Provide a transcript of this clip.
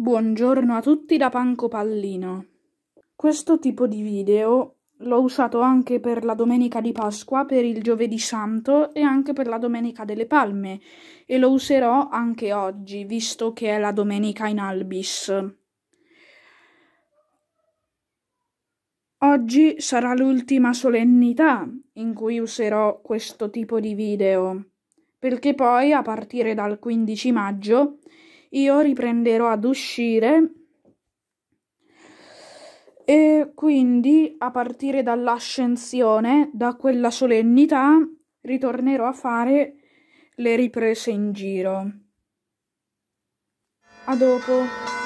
Buongiorno a tutti da Panco Pallino. Questo tipo di video l'ho usato anche per la domenica di Pasqua, per il giovedì santo e anche per la domenica delle palme e lo userò anche oggi, visto che è la domenica in Albis. Oggi sarà l'ultima solennità in cui userò questo tipo di video, perché poi a partire dal 15 maggio io riprenderò ad uscire e quindi a partire dall'ascensione, da quella solennità, ritornerò a fare le riprese in giro. A dopo.